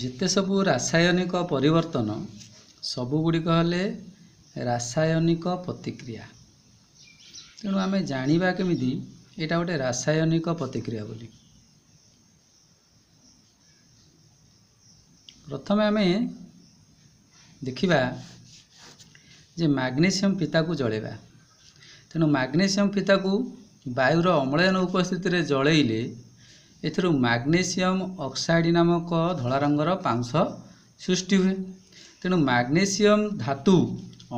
ଯେତେ ସବୁ ରାସାୟନିକ ପରିବର୍ତ୍ତନ ସବୁଗୁଡ଼ିକ ହେଲେ ରାସାୟନିକ ପ୍ରତିକ୍ରିୟା ତେଣୁ ଆମେ ଜାଣିବା କେମିତି ଏଇଟା ଗୋଟେ ରାସାୟନିକ ପ୍ରତିକ୍ରିୟା ବୋଲି ପ୍ରଥମେ ଆମେ ଦେଖିବା ଯେ ମାଗ୍ନେସିୟମ୍ ଫିତାକୁ ଜଳେଇବା ତେଣୁ ମାଗ୍ନେସିୟମ୍ ଫିତାକୁ ବାୟୁର ଅମ୍ଳାୟନ ଉପସ୍ଥିତିରେ ଜଳେଇଲେ ଏଥିରୁ ମାଗ୍ନେସିୟମ୍ ଅକ୍ସାଇଡ଼ ନାମକ ଧଳା ରଙ୍ଗର ପାଉଁଶ ସୃଷ୍ଟି ହୁଏ ତେଣୁ ମାଗ୍ନେସିୟମ୍ ଧାତୁ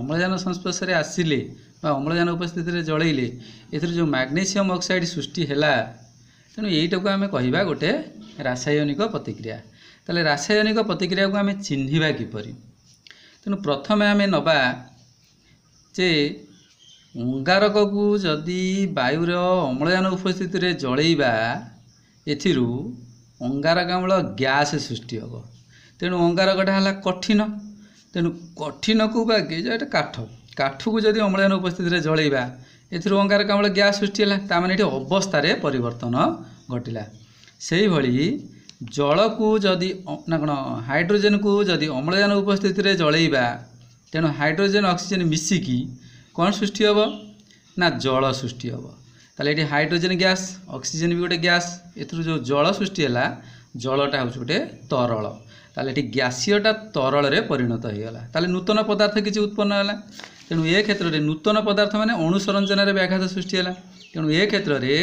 ଅମ୍ଳଜାନ ସଂସ୍ପର୍ଶରେ ଆସିଲେ ବା ଅମ୍ଳଜାନ ଉପସ୍ଥିତିରେ ଜଳେଇଲେ ଏଥିରୁ ଯେଉଁ ମାଗ୍ନେସିୟମ୍ ଅକ୍ସାଇଡ଼୍ ସୃଷ୍ଟି ହେଲା ତେଣୁ ଏଇଟାକୁ ଆମେ କହିବା ଗୋଟେ ରାସାୟନିକ ପ୍ରତିକ୍ରିୟା ତାହେଲେ ରାସାୟନିକ ପ୍ରତିକ୍ରିୟାକୁ ଆମେ ଚିହ୍ନିବା କିପରି ତେଣୁ ପ୍ରଥମେ ଆମେ ନେବା ଯେ ଅଙ୍ଗାରକକୁ ଯଦି ବାୟୁର ଅମ୍ଳଜାନ ଉପସ୍ଥିତିରେ ଜଳେଇବା ଏଥିରୁ ଅଙ୍ଗାରକାମ୍ଳ ଗ୍ୟାସ୍ ସୃଷ୍ଟି ହେବ ତେଣୁ ଅଙ୍ଗାରକଟା ହେଲା କଠିନ ତେଣୁ କଠିନକୁ ବା ଏଇଟା କାଠ କାଠକୁ ଯଦି ଅମ୍ଳଜାନ ଉପସ୍ଥିତିରେ ଜଳେଇବା ଏଥିରୁ ଅଙ୍ଗାରକାମ୍ଳ ଗ୍ୟାସ୍ ସୃଷ୍ଟି ହେଲା ତା'ମାନେ ଏଠି ଅବସ୍ଥାରେ ପରିବର୍ତ୍ତନ ଘଟିଲା ସେହିଭଳି ଜଳକୁ ଯଦି ନା କ'ଣ ହାଇଡ୍ରୋଜେନ୍କୁ ଯଦି ଅମ୍ଳଜାନ ଉପସ୍ଥିତିରେ ଜଳେଇବା ତେଣୁ ହାଇଡ୍ରୋଜେନ୍ ଅକ୍ସିଜେନ୍ ମିଶିକି କ'ଣ ସୃଷ୍ଟି ହେବ ନା ଜଳ ସୃଷ୍ଟି ହେବ তাহলে এটি হাইড্রোজেন গ্যাস অক্সিজেন বি গোটে গ্যাস এর যে জল সৃষ্টি হল জলটা হচ্ছে গোটে তরল তাহলে এটি গ্যাসীয়টা তরলরে পরিণত হয়েগলা তাহলে নূতন পদার্থ কিছু উৎপন্ন হলা তেণু এ ক্ষেত্রে নূতন পদার্থ মানে অণুসরঞ্জনার ব্যাঘাত সৃষ্টি হলা তেণু এ ক্ষেত্রে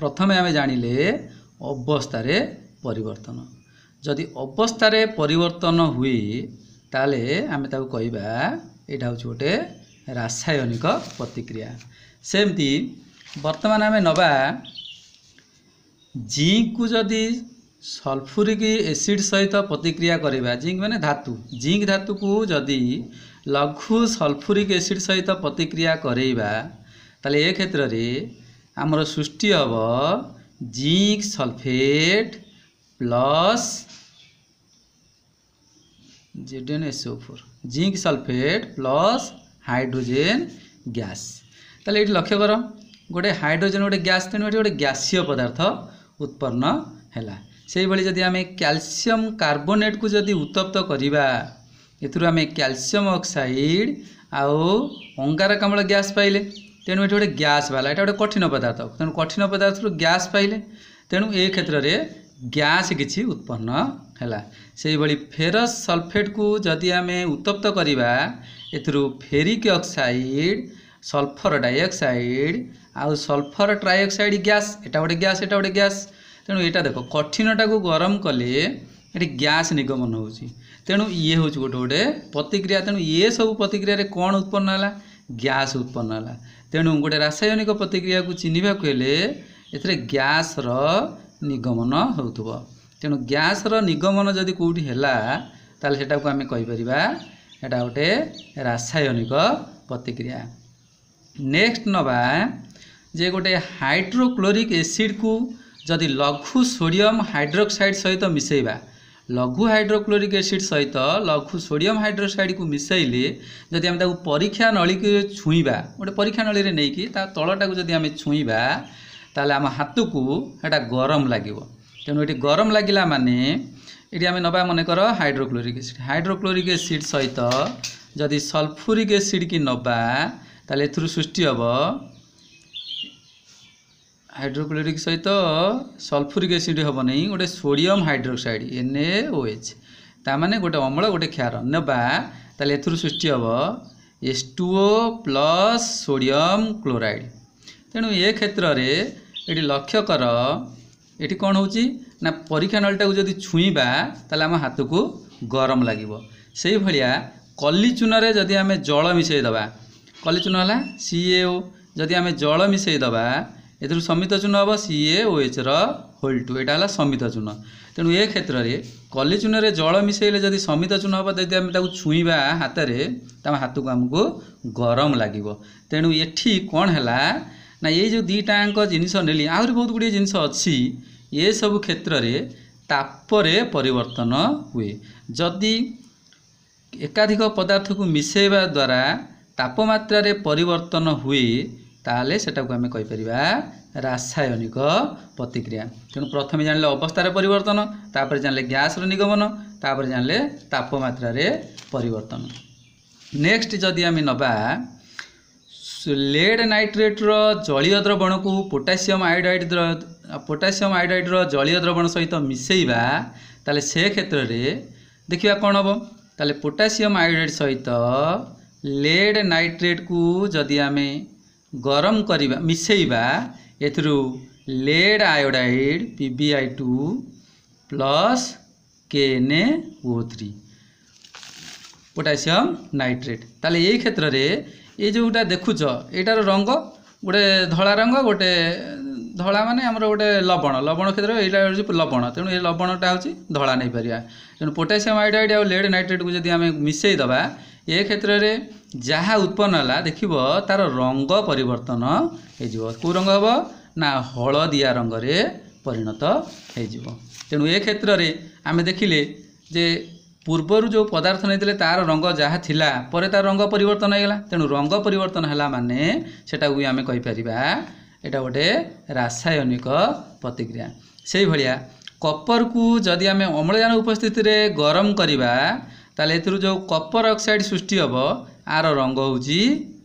প্রথমে আমি জাঁলে অবস্থার পরিবর্তন যদি অবস্থার পরিবর্তন হুয়ে তাহলে আমি তাকে কহবা এটা হচ্ছে গোটে রাসায়নিক প্রতিক্রিয়া সেমতি ବର୍ତ୍ତମାନ ଆମେ ନେବା ଜିଙ୍କକୁ ଯଦି ସଲଫୁରିକ ଏସିଡ଼ ସହିତ ପ୍ରତିକ୍ରିୟା କରିବା ଜିଙ୍କ ମାନେ ଧାତୁ ଜିଙ୍କ ଧାତୁକୁ ଯଦି ଲଘୁ ସଲଫୁରିକ ଏସିଡ଼ ସହିତ ପ୍ରତିକ୍ରିୟା କରେଇବା ତାହେଲେ ଏ କ୍ଷେତ୍ରରେ ଆମର ସୃଷ୍ଟି ହେବ ଜିଙ୍କ ସଲଫେଟ୍ ପ୍ଲସ୍ ଜିଡ଼େନ୍ S O four zinc sulphate plus hydrogen gas ତାହେଲେ ଏଇଠି ଲକ୍ଷ୍ୟ କର ଗୋଟେ ହାଇଡ୍ରୋଜେନ୍ ଗୋଟେ ଗ୍ୟାସ୍ ତେଣୁ ଏଠି ଗୋଟେ ଗ୍ୟାସୀୟ ପଦାର୍ଥ ଉତ୍ପନ୍ନ ହେଲା ସେହିଭଳି ଯଦି ଆମେ କ୍ୟାଲସିୟମ୍ କାର୍ବୋନେଟ୍କୁ ଯଦି ଉତ୍ତପ୍ତ କରିବା ଏଥିରୁ ଆମେ କ୍ୟାଲସିୟମ୍ ଅକ୍ସାଇଡ଼୍ ଆଉ ଅଙ୍ଗାରକାମ୍ଳ ଗ୍ୟାସ୍ ପାଇଲେ ତେଣୁ ଏଠି ଗୋଟେ ଗ୍ୟାସ୍ ବାହାରିଲା ଏଇଟା ଗୋଟେ କଠିନ ପଦାର୍ଥ ତେଣୁ କଠିନ ପଦାର୍ଥରୁ ଗ୍ୟାସ୍ ପାଇଲେ ତେଣୁ ଏ କ୍ଷେତ୍ରରେ ଗ୍ୟାସ୍ କିଛି ଉତ୍ପନ୍ନ ହେଲା ସେହିଭଳି ଫେରସ୍ ସଲଫେଟ୍କୁ ଯଦି ଆମେ ଉତ୍ତପ୍ତ କରିବା ଏଥିରୁ ଫେରିକ୍ ଅକ୍ସାଇଡ଼୍ ସଲଫର ଡାଇଅକ୍ସାଇଡ଼ ଆଉ ସଲଫର ଟ୍ରାଇଅକ୍ସାଇଡ଼ ଗ୍ୟାସ୍ ଏଇଟା ଗୋଟେ ଗ୍ୟାସ୍ ଏଇଟା ଗୋଟେ ଗ୍ୟାସ୍ ତେଣୁ ଏଇଟା ଦେଖ କଠିନଟାକୁ ଗରମ କଲେ ଏଠି ଗ୍ୟାସ୍ ନିଗମନ ହେଉଛି ତେଣୁ ଇଏ ହେଉଛି ଗୋଟେ ଗୋଟେ ପ୍ରତିକ୍ରିୟା ତେଣୁ ଇଏ ସବୁ ପ୍ରତିକ୍ରିୟାରେ କ'ଣ ଉତ୍ପନ୍ନ ହେଲା ଗ୍ୟାସ୍ ଉତ୍ପନ୍ନ ହେଲା ତେଣୁ ଗୋଟେ ରାସାୟନିକ ପ୍ରତିକ୍ରିୟାକୁ ଚିହ୍ନିବାକୁ ହେଲେ ଏଥିରେ ଗ୍ୟାସ୍ର ନିଗମନ ହେଉଥିବ ତେଣୁ ଗ୍ୟାସ୍ର ନିଗମନ ଯଦି କେଉଁଠି ହେଲା ତାହେଲେ ସେଟାକୁ ଆମେ କହିପାରିବା ଏଇଟା ଗୋଟେ ରାସାୟନିକ ପ୍ରତିକ୍ରିୟା ନେକ୍ସଟ ନେବା ଯେ ଗୋଟେ ହାଇଡ୍ରୋକ୍ଲୋରିକ୍ ଏସିଡ଼କୁ ଯଦି ଲଘୁ ସୋଡ଼ିୟମ୍ ହାଇଡ୍ରୋକ୍ସାଇଡ଼୍ ସହିତ ମିଶାଇବା ଲଘୁ ହାଇଡ୍ରୋକ୍ଲୋରିକ୍ ଏସିଡ଼୍ ସହିତ ଲଘୁ ସୋଡ଼ିୟମ୍ ହାଇଡ୍ରୋକ୍ସାଇଡ଼୍କୁ ମିଶାଇଲେ ଯଦି ଆମେ ତାକୁ ପରୀକ୍ଷା ନଳୀରେ ଛୁଇଁବା ଗୋଟେ ପରୀକ୍ଷା ନଳୀରେ ନେଇକି ତା ତଳଟାକୁ ଯଦି ଆମେ ଛୁଇଁବା ତାହେଲେ ଆମ ହାତକୁ ଏଇଟା ଗରମ ଲାଗିବ ତେଣୁ ଏଠି ଗରମ ଲାଗିଲା ମାନେ ଏଠି ଆମେ ନେବା ମନେକର ହାଇଡ୍ରୋକ୍ଲୋରିକ୍ ଏସିଡ଼୍ ହାଇଡ୍ରୋକ୍ଲୋରିକ୍ ଏସିଡ଼୍ ସହିତ ଯଦି ସଲଫୁରିକ୍ ଏସିଡ଼୍କି ନେବା ତାହେଲେ ଏଥିରୁ ସୃଷ୍ଟି ହେବ ହାଇଡ୍ରୋକ୍ଲୋରିକ ସହିତ ସଲଫୁରିକ ଏସିଡ଼ ହେବ ନାହିଁ ଗୋଟେ sodium hydroxide N A O H ତା'ମାନେ ଗୋଟେ ଅମଳ ଗୋଟେ କ୍ଷାର ନେବା ତାହେଲେ ଏଥିରୁ ସୃଷ୍ଟି ହେବ S two O plus sodium chloride ତେଣୁ ଏ କ୍ଷେତ୍ରରେ ଏଠି ଲକ୍ଷ୍ୟ କର ଏଠି କ'ଣ ହେଉଛି ନା ପରୀକ୍ଷା ନଳୀଟାକୁ ଯଦି ଛୁଇଁବା ତାହେଲେ ଆମ ହାତକୁ ଗରମ ଲାଗିବ ସେଇଭଳିଆ କଲି ଚୁନରେ ଯଦି ଆମେ ଜଳ ମିଶାଇ ଦେବା କଲି ଚୂନ ହେଲା ସି ଏ ଓ ଯଦି ଆମେ ଜଳ ମିଶାଇ ଦେବା ଏଥିରୁ ସମିତ ଚୂନ ହେବ ସି ଏ ଓ ଏଚ୍ର ହୋଲ୍ ଟୁ ଏଇଟା ହେଲା ସମିତ ଚୂନ ତେଣୁ ଏ କ୍ଷେତ୍ରରେ କଲି ଚୂନରେ ଜଳ ମିଶାଇଲେ ଯଦି ସମିତ ଚୂନ ହେବ ଯଦି ଆମେ ତାକୁ ଛୁଇଁବା ହାତରେ ତା ହାତକୁ ଆମକୁ ଗରମ ଲାଗିବ ତେଣୁ ଏଠି କ'ଣ ହେଲା ନା ଏଇ ଯେଉଁ ଦୁଇଟା ଯାକ ଜିନିଷ ନେଲି ଆହୁରି ବହୁତ ଗୁଡ଼ିଏ ଜିନିଷ ଅଛି ଏସବୁ କ୍ଷେତ୍ରରେ ତାପରେ ପରିବର୍ତ୍ତନ ହୁଏ ଯଦି ଏକାଧିକ ପଦାର୍ଥକୁ ମିଶାଇବା ଦ୍ୱାରା ତାପମାତ୍ରାରେ ପରିବର୍ତ୍ତନ ହୁଏ ତାହେଲେ ସେଟାକୁ ଆମେ କହିପାରିବା ରାସାୟନିକ ପ୍ରତିକ୍ରିୟା ତେଣୁ ପ୍ରଥମେ ଜାଣିଲେ ଅବସ୍ଥାରେ ପରିବର୍ତ୍ତନ ତାପରେ ଜାଣିଲେ ଗ୍ୟାସ୍ର ନିଗମନ ତାପରେ ଜାଣିଲେ ତାପମାତ୍ରାରେ ପରିବର୍ତ୍ତନ ନେକ୍ସଟ ଯଦି ଆମେ ନେବା ଲେଡ଼୍ ନାଇଟ୍ରେଟ୍ର ଜଳୀୟ ଦ୍ରବଣକୁ ପୋଟାସିୟମ୍ ଆଇଡ଼ାଇଡ଼୍ର ପୋଟାସିୟମ୍ ଆଇଡ଼ାଇଡ଼୍ର ଜଳୀୟ ଦ୍ରବଣ ସହିତ ମିଶେଇବା ତାହେଲେ ସେ କ୍ଷେତ୍ରରେ ଦେଖିବା କ'ଣ ହେବ ତାହେଲେ ପୋଟାସିୟମ୍ ଆଇଡ଼ାଇଡ଼୍ ସହିତ ଲେଡ୍ ନାଇଟ୍ରେଟ୍କୁ ଯଦି ଆମେ ଗରମ କରିବା ମିଶାଇବା ଏଥିରୁ lead iodide P B I two plus K N A O three potassium nitrate ତାହେଲେ ଏଇ କ୍ଷେତ୍ରରେ ଏଇ ଯେଉଁଟା ଦେଖୁଛ ଏଇଟାର ରଙ୍ଗ ଗୋଟେ ଧଳା ରଙ୍ଗ ଗୋଟେ ଧଳା ମାନେ ଆମର ଗୋଟେ ଲବଣ ଲବଣ କ୍ଷେତ୍ରରେ ଏଇଟା ହେଉଛି ଲବଣ ତେଣୁ ଏ ଲବଣଟା ହେଉଛି ଧଳା ନେଇପାରିବା ତେଣୁ ପୋଟାସିୟମ୍ ଆଇଡ଼ାଇଡ଼୍ ଆଉ ଲେଡ୍ ନାଇଟ୍ରେଟ୍କୁ ଯଦି ଆମେ ମିଶାଇ ଦେବା ଏ କ୍ଷେତ୍ରରେ ଯାହା ଉତ୍ପନ୍ନ ହେଲା ଦେଖିବ ତା'ର ରଙ୍ଗ ପରିବର୍ତ୍ତନ ହୋଇଯିବ କେଉଁ ରଙ୍ଗ ହେବ ନା ହଳଦିଆ ରଙ୍ଗରେ ପରିଣତ ହୋଇଯିବ ତେଣୁ ଏ କ୍ଷେତ୍ରରେ ଆମେ ଦେଖିଲେ ଯେ ପୂର୍ବରୁ ଯେଉଁ ପଦାର୍ଥ ନେଇଥିଲେ ତା'ର ରଙ୍ଗ ଯାହା ଥିଲା ପରେ ତା'ର ରଙ୍ଗ ପରିବର୍ତ୍ତନ ହୋଇଗଲା ତେଣୁ ରଙ୍ଗ ପରିବର୍ତ୍ତନ ହେଲା ମାନେ ସେଇଟାକୁ ବି ଆମେ କହିପାରିବା ଏଇଟା ଗୋଟେ ରାସାୟନିକ ପ୍ରତିକ୍ରିୟା ସେଇଭଳିଆ କପରକୁ ଯଦି ଆମେ ଅମ୍ଳଜାନ ଉପସ୍ଥିତିରେ ଗରମ କରିବା ତାହେଲେ ଏଥିରୁ ଯେଉଁ କପର ଅକ୍ସାଇଡ଼ ସୃଷ୍ଟି ହେବ ଆର ରଙ୍ଗ ହେଉଛି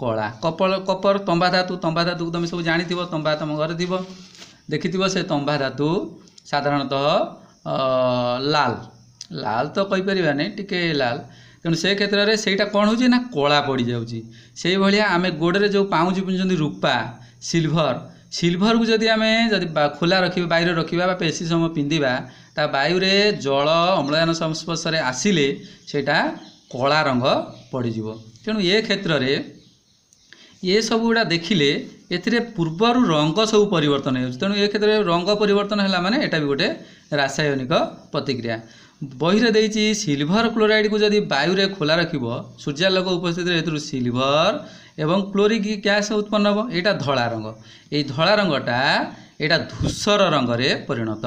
କଳା କପର କପର ତମ୍ବା ଧାତୁ ତମ୍ବା ଧାତୁକୁ ତୁମେ ସବୁ ଜାଣିଥିବ ତମ୍ବା ତୁମ ଘରେ ଥିବ ଦେଖିଥିବ ସେ ତମ୍ବା ଧାତୁ ସାଧାରଣତଃ ଲାଲ ଲାଲ ତ କହିପାରିବାନି ଟିକେ ଲାଲ ତେଣୁ ସେ କ୍ଷେତ୍ରରେ ସେଇଟା କ'ଣ ହେଉଛି ନା କଳା ପଡ଼ିଯାଉଛି ସେଇଭଳିଆ ଆମେ ଗୋଡ଼ରେ ଯେଉଁ ପାଉଁଜି ପିନ୍ଧୁଛନ୍ତି ରୂପା ସିଲଭର ସିଲଭରକୁ ଯଦି ଆମେ ଯଦି ଖୋଲା ରଖିବା ବାହିରେ ରଖିବା ବା ବେଶୀ ସମୟ ପିନ୍ଧିବା ता बायु जल अम्लयान संस्पर् आसि सला रङ पडि तेत्रै एसबुगुडा देखि एउटा पूर्वहरू रङ सबु परिवर्तन हुन्छ तेणु एउटा रङ परिवर्तन होला रासायनिक प्रतिक्रिया बहिर देखि सिल्भर जदि वायु रे खोला रे उपस्थिति यत्रु एवं एलोरी गैस उत्पन्न हौ एटा धळा रङ ए धला এটা ধূসর রঙরে পরিণত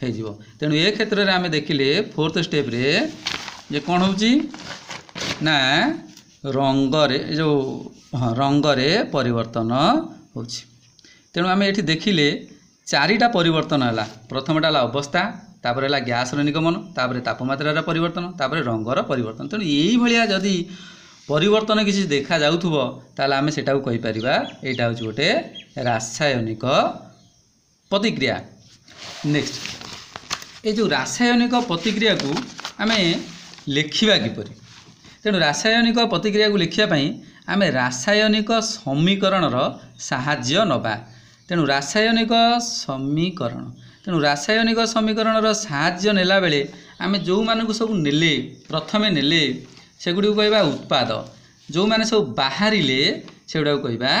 হয়েযিব তেণু এ ক্ষেত্রে আমি দেখিলে ফোর্থ স্টেপরে যে କ'ଣ ହେଉଛି ନା ରଙ୍ଗରେ ଯେଉଁ ହଁ ରଙ୍ଗରେ ପରିବର୍ତ୍ତନ ହେଉଛି ତେଣୁ ଆମେ ଏଠି ଦେଖିଲେ ଚାରିଟା ପରିବର୍ତ୍ତନ ହେଲା ପ୍ରଥମଟା ହେଲା ଅବସ୍ଥା ତାପରେ ହେଲା ଗ୍ୟାସ୍ର ନିଗମନ ତାପରେ ତାପମାତ୍ରାର ପରିବର୍ତ୍ତନ ତାପରେ ରଙ୍ଗର ପରିବର୍ତ୍ତନ ତେଣୁ ଏଇଭଳିଆ ଯଦି ପରିବର୍ତ୍ତନ କିଛି ଦେଖାଯାଉଥିବ ତାହେଲେ ଆମେ ସେଟାକୁ କହିପାରିବା ଏଇଟା ହେଉଛି ଗୋଟେ ରାସାୟନିକ ପ୍ରତିକ୍ରିୟା ନେକ୍ସଟ ଏ ଯେଉଁ ରାସାୟନିକ ପ୍ରତିକ୍ରିୟାକୁ ଆମେ ଲେଖିବା କିପରି ତେଣୁ ରାସାୟନିକ ପ୍ରତିକ୍ରିୟାକୁ ଲେଖିବା ପାଇଁ ଆମେ ରାସାୟନିକ ସମୀକରଣର ସାହାଯ୍ୟ ନେବା ତେଣୁ ରାସାୟନିକ ସମୀକରଣ ତେଣୁ ରାସାୟନିକ ସମୀକରଣର ସାହାଯ୍ୟ ନେଲାବେଳେ ଆମେ ଯେଉଁମାନଙ୍କୁ ସବୁ ନେଲେ ପ୍ରଥମେ ନେଲେ ସେଗୁଡ଼ିକୁ କହିବା ଉତ୍ପାଦ ଯେଉଁମାନେ ସବୁ ବାହାରିଲେ ସେଗୁଡ଼ାକୁ କହିବା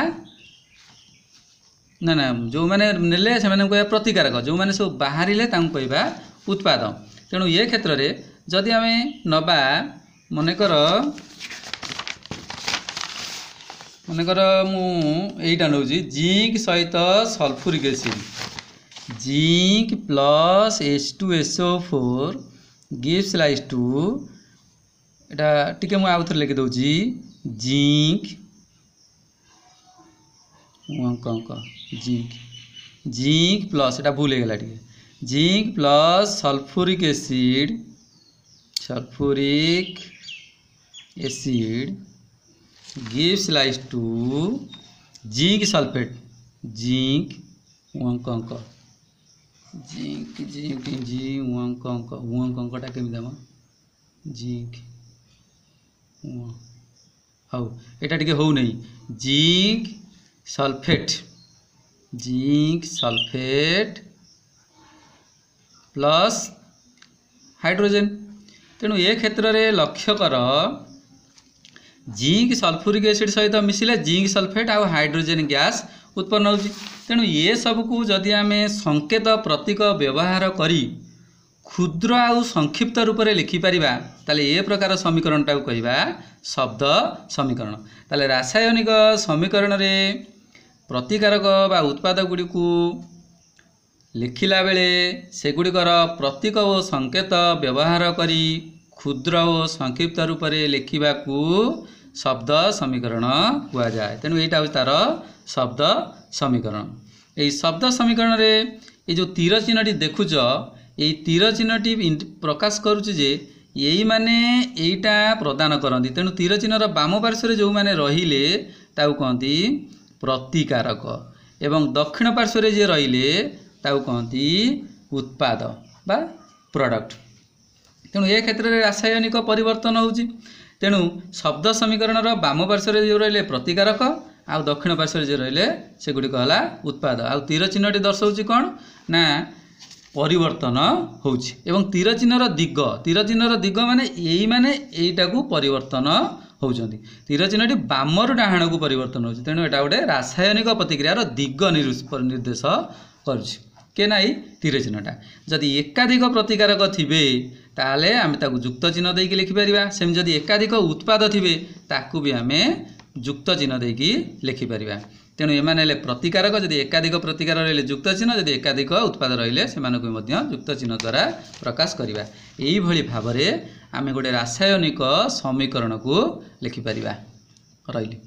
ନା ନା ଯେଉଁମାନେ ନେଲେ ସେମାନଙ୍କୁ କହିବା ପ୍ରତିକାରକ ଯେଉଁମାନେ ସବୁ ବାହାରିଲେ ତାଙ୍କୁ କହିବା ଉତ୍ପାଦ ତେଣୁ ଏ କ୍ଷେତ୍ରରେ ଯଦି ଆମେ ନେବା ମନେକର ମନେକର ମୁଁ ଏଇଟା ନେଉଛି ଜିଙ୍କ ସହିତ sulphuric acid zinc plus S two S O four gives ଲାଇସ୍ ଟୁ ଏଇଟା ଟିକେ ମୁଁ ଆଉ ଥରେ ଲେଖିଦେଉଛି ଜିଙ୍କ कौन অঙ্ক जिंक जिंक प्लस এটা भूल হয়ে গেল টিকে zinc plus sulphuric acid sulphuric gives to zinc sulphate zinc वंक अंक जिंक जिंक जी अंक अंक अंक अंकटा जिंक हाउ एटा टिके हो नहीं zinc sulphate zinc sulphate plus hydrogen क्षेत्र में लक्ष्य कर जिंक सल्फ्यूरिक एसिड सहित मिसले जिंक सल्फेट आउ हाइड्रोजेन ग्यास उत्पन्न हुन्छ तेणु कु जदि आमे संकेत प्रतीक व्यवहार व्यवहारक क्षुद्र से लिखिपर ताले ए प्रकार समीकरण कह शब्द समीकरण त रासायनिक समीकरण ପ୍ରତିକାରକ ବା ଉତ୍ପାଦ ଗୁଡ଼ିକୁ ଲେଖିଲା ବେଳେ ସେଗୁଡ଼ିକର ପ୍ରତୀକ ଓ ସଙ୍କେତ ବ୍ୟବହାର କରି କ୍ଷୁଦ୍ର ଓ ସଂକ୍ଷିପ୍ତ ରୂପରେ ଲେଖିବାକୁ ଶବ୍ଦ ସମୀକରଣ କୁହାଯାଏ ତେଣୁ ଏଇଟା ହେଉଛି ତା'ର ଶବ୍ଦ ସମୀକରଣ ଏଇ ଶବ୍ଦ ସମୀକରଣରେ ଏ ଯେଉଁ ତୀର ଚିହ୍ନଟି ଦେଖୁଛ ଏଇ ତୀର ଚିହ୍ନଟି ପ୍ରକାଶ କରୁଛି ଯେ ଏଇମାନେ ଏଇଟା ପ୍ରଦାନ କରନ୍ତି ତେଣୁ ତୀର ଚିହ୍ନର ବାମ ପାର୍ଶ୍ୱରେ ଯେଉଁମାନେ ରହିଲେ ତାକୁ କହନ୍ତି ପ୍ରତିକାରକ ଏବଂ ଦକ୍ଷିଣ ପାର୍ଶ୍ୱରେ ଯିଏ ରହିଲେ ତାକୁ କହନ୍ତି ଉତ୍ପାଦ ବା ପ୍ରଡ଼କ୍ଟ ତେଣୁ ଏ କ୍ଷେତ୍ରରେ ରାସାୟନିକ ପରିବର୍ତ୍ତନ ହେଉଛି ତେଣୁ ଶବ୍ଦ ସମୀକରଣର ବାମ ପାର୍ଶ୍ୱରେ ଯେଉଁ ରହିଲେ ପ୍ରତିକାରକ ଆଉ ଦକ୍ଷିଣ ପାର୍ଶ୍ୱରେ ଯିଏ ରହିଲେ ସେଗୁଡ଼ିକ ହେଲା ଉତ୍ପାଦ ଆଉ ତୀର ଚିହ୍ନଟି ଦର୍ଶାଉଛି କ'ଣ ନା ପରିବର୍ତ୍ତନ ହେଉଛି ଏବଂ ତୀର ଚିହ୍ନର ଦିଗ ତୀର ଚିହ୍ନର ଦିଗ ମାନେ ଏଇମାନେ ଏଇଟାକୁ ପରିବର୍ତ୍ତନ ହେଉଛନ୍ତି ଚିହ୍ନଟି ବାମରୁ ଡାହାଣକୁ ପରିବର୍ତ୍ତନ ହେଉଛି ତେଣୁ ଏଇଟା ଗୋଟେ ରାସାୟନିକ ପ୍ରତିକ୍ରିୟାର ଦିଗ ନିର୍ଦ୍ଦେଶ କରୁଛି କି ନାଇଁ ଚିହ୍ନଟା ଯଦି ଏକାଧିକ ପ୍ରତିକାରକ ଥିବେ ତାହେଲେ ଆମେ ତାକୁ ଯୁକ୍ତ ଚିହ୍ନ ଦେଇକି ଲେଖିପାରିବା ସେମିତି ଯଦି ଏକାଧିକ ଉତ୍ପାଦ ଥିବେ ତାକୁ ବି ଆମେ ଯୁକ୍ତ ଚିହ୍ନ ଦେଇକି ଲେଖିପାରିବା ତେଣୁ ଏମାନେ ହେଲେ ପ୍ରତିକାରକ ଯଦି ଏକାଧିକ ପ୍ରତିକାର ରହିଲେ ଯୁକ୍ତ ଚିହ୍ନ ଯଦି ଏକାଧିକ ଉତ୍ପାଦ ରହିଲେ ସେମାନଙ୍କୁ ମଧ୍ୟ ଯୁକ୍ତ ଚିହ୍ନ ଦ୍ୱାରା ପ୍ରକାଶ କରିବା ଏହିଭଳି ଭାବରେ ଆମେ ଗୋଟେ ରାସାୟନିକ ସମୀକରଣକୁ ଲେଖିପାରିବା ରହିଲି